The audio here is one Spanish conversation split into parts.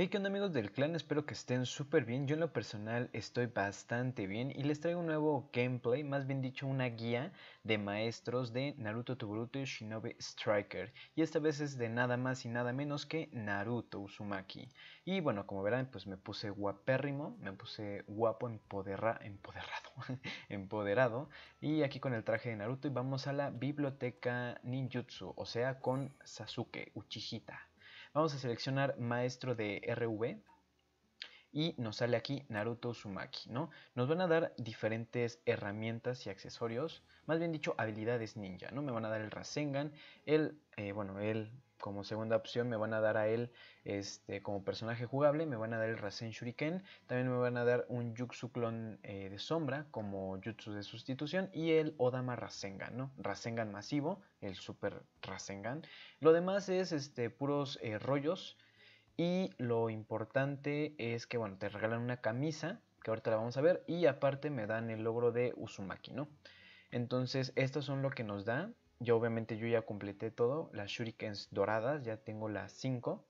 Hey, ¿qué onda amigos del clan? Espero que estén súper bien. Yo en lo personal estoy bastante bien y les traigo un nuevo gameplay, más bien dicho una guía de maestros de Naruto to y Shinobi Striker. Y esta vez es de nada más y nada menos que Naruto Uzumaki. Y bueno, como verán, pues me puse guapérrimo, me puse guapo, empoderra, empoderado, empoderado. Y aquí con el traje de Naruto y vamos a la biblioteca ninjutsu, o sea, con Sasuke Uchihita. Vamos a seleccionar maestro de RV y nos sale aquí Naruto Uzumaki, ¿no? Nos van a dar diferentes herramientas y accesorios, más bien dicho habilidades ninja, ¿no? Me van a dar el Rasengan, el, eh, bueno, el como segunda opción me van a dar a él este, como personaje jugable, me van a dar el Rasen Shuriken, también me van a dar un Jutsu clon eh, de sombra como Jutsu de sustitución y el Odama Rasengan, ¿no? Rasengan masivo, el Super Rasengan. Lo demás es este, puros eh, rollos y lo importante es que, bueno, te regalan una camisa, que ahorita la vamos a ver, y aparte me dan el logro de Uzumaki, ¿no? Entonces, estos son lo que nos da yo obviamente yo ya completé todo, las shurikens doradas, ya tengo las 5.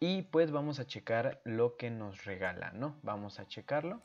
Y pues vamos a checar lo que nos regalan, ¿no? Vamos a checarlo.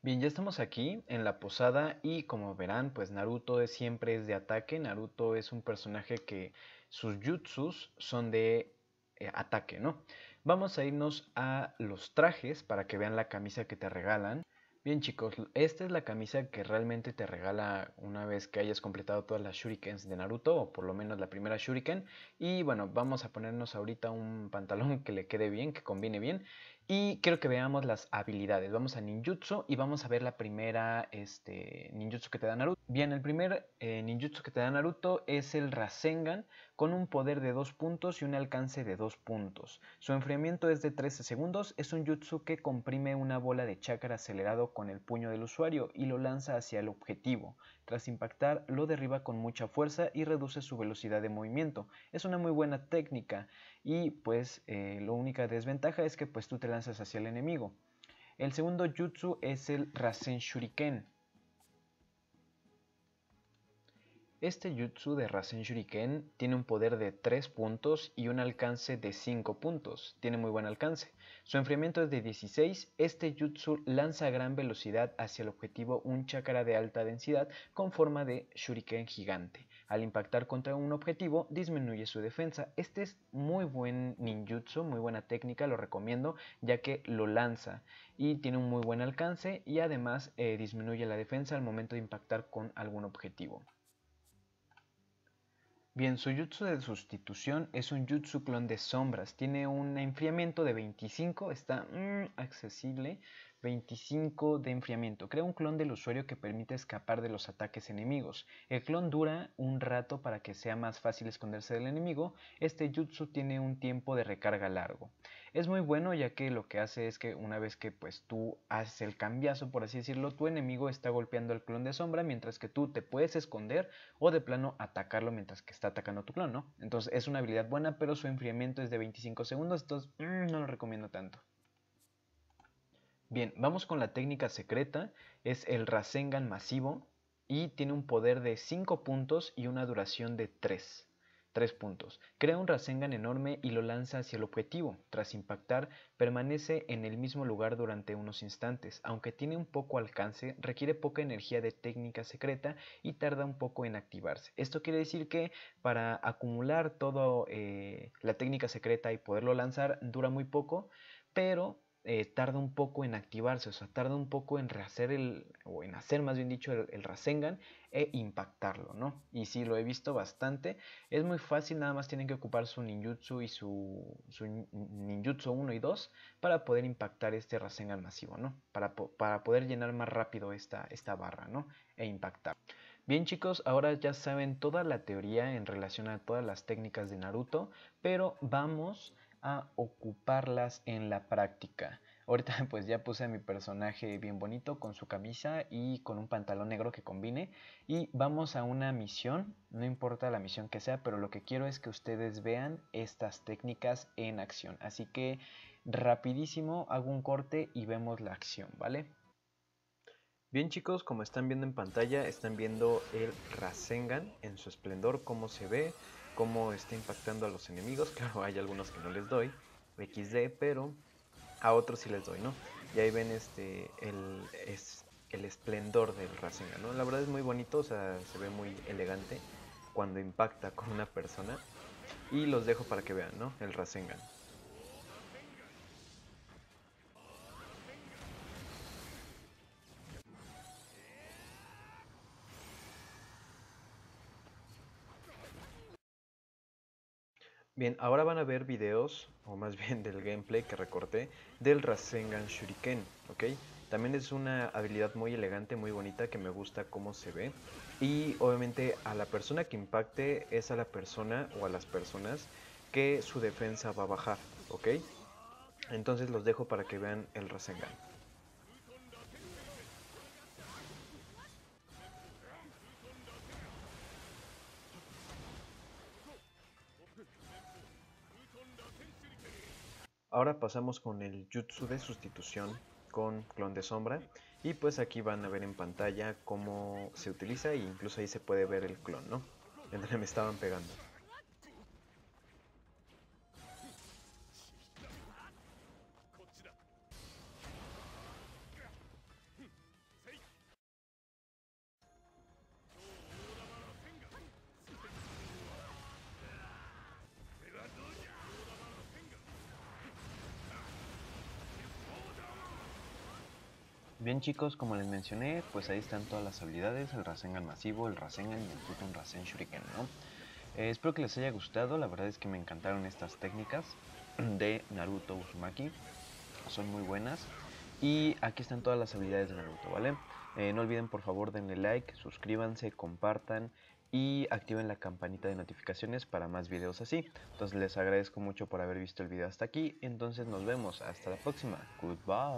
Bien, ya estamos aquí en la posada y como verán, pues Naruto siempre es de ataque. Naruto es un personaje que sus jutsus son de eh, ataque, ¿no? Vamos a irnos a los trajes para que vean la camisa que te regalan. Bien chicos, esta es la camisa que realmente te regala una vez que hayas completado todas las shurikens de Naruto, o por lo menos la primera shuriken. Y bueno, vamos a ponernos ahorita un pantalón que le quede bien, que combine bien. Y quiero que veamos las habilidades. Vamos a ninjutsu y vamos a ver la primera este, ninjutsu que te da Naruto. Bien, el primer eh, ninjutsu que te da Naruto es el Rasengan con un poder de 2 puntos y un alcance de 2 puntos. Su enfriamiento es de 13 segundos. Es un jutsu que comprime una bola de chakra acelerado con el puño del usuario y lo lanza hacia el objetivo. Tras impactar, lo derriba con mucha fuerza y reduce su velocidad de movimiento. Es una muy buena técnica y pues eh, la única desventaja es que pues tú te lanzas hacia el enemigo. El segundo jutsu es el Rasen Shuriken. Este jutsu de Rasen Shuriken tiene un poder de 3 puntos y un alcance de 5 puntos. Tiene muy buen alcance. Su enfriamiento es de 16. Este jutsu lanza a gran velocidad hacia el objetivo un chakra de alta densidad con forma de shuriken gigante. Al impactar contra un objetivo, disminuye su defensa. Este es muy buen ninjutsu, muy buena técnica, lo recomiendo, ya que lo lanza y tiene un muy buen alcance y además eh, disminuye la defensa al momento de impactar con algún objetivo. Bien, su jutsu de sustitución es un jutsu clon de sombras. Tiene un enfriamiento de 25, está mm, accesible, 25 de enfriamiento. Crea un clon del usuario que permite escapar de los ataques enemigos. El clon dura un rato para que sea más fácil esconderse del enemigo. Este jutsu tiene un tiempo de recarga largo. Es muy bueno ya que lo que hace es que una vez que pues tú haces el cambiazo, por así decirlo, tu enemigo está golpeando al clon de sombra mientras que tú te puedes esconder o de plano atacarlo mientras que está atacando tu clon, Entonces es una habilidad buena, pero su enfriamiento es de 25 segundos, entonces mm, no lo recomiendo tanto. Bien, vamos con la técnica secreta, es el Rasengan masivo y tiene un poder de 5 puntos y una duración de 3. 3 puntos. Crea un Rasengan enorme y lo lanza hacia el objetivo. Tras impactar, permanece en el mismo lugar durante unos instantes. Aunque tiene un poco alcance, requiere poca energía de técnica secreta y tarda un poco en activarse. Esto quiere decir que para acumular toda eh, la técnica secreta y poderlo lanzar dura muy poco, pero eh, tarda un poco en activarse, o sea, tarda un poco en rehacer el, o en hacer más bien dicho el, Rasengan e impactarlo, ¿no? Y si lo he visto bastante, es muy fácil, nada más tienen que ocupar su ninjutsu y su, su ninjutsu 1 y 2 para poder impactar este Rasengan masivo, ¿no? Para, para poder llenar más rápido esta, esta barra, ¿no? E impactar. Bien chicos, ahora ya saben toda la teoría en relación a todas las técnicas de Naruto, pero vamos a ocuparlas en la práctica. Ahorita pues ya puse a mi personaje bien bonito con su camisa y con un pantalón negro que combine y vamos a una misión, no importa la misión que sea, pero lo que quiero es que ustedes vean estas técnicas en acción. Así que rapidísimo hago un corte y vemos la acción, ¿vale? Bien chicos, como están viendo en pantalla, están viendo el Rasengan en su esplendor, cómo se ve, cómo está impactando a los enemigos. Claro, hay algunos que no les doy XD, pero a otros sí les doy, ¿no? Y ahí ven este el, es, el esplendor del Rasengan, ¿no? La verdad es muy bonito, o sea, se ve muy elegante cuando impacta con una persona. Y los dejo para que vean, ¿no? El Rasengan. Bien, ahora van a ver videos, o más bien del gameplay que recorté, del Rasengan Shuriken, ¿ok? También es una habilidad muy elegante, muy bonita, que me gusta cómo se ve. Y obviamente a la persona que impacte es a la persona o a las personas que su defensa va a bajar, ¿ok? Entonces los dejo para que vean el Rasengan. Ahora pasamos con el jutsu de sustitución con clon de sombra y pues aquí van a ver en pantalla cómo se utiliza e incluso ahí se puede ver el clon, ¿no? En me estaban pegando. Bien chicos, como les mencioné, pues ahí están todas las habilidades, el Rasengan masivo, el Rasengan y el Futon Rasen Shuriken, ¿no? Eh, espero que les haya gustado, la verdad es que me encantaron estas técnicas de Naruto Uzumaki, son muy buenas. Y aquí están todas las habilidades de Naruto, ¿vale? Eh, no olviden por favor denle like, suscríbanse, compartan y activen la campanita de notificaciones para más videos así. Entonces les agradezco mucho por haber visto el video hasta aquí, entonces nos vemos, hasta la próxima, goodbye.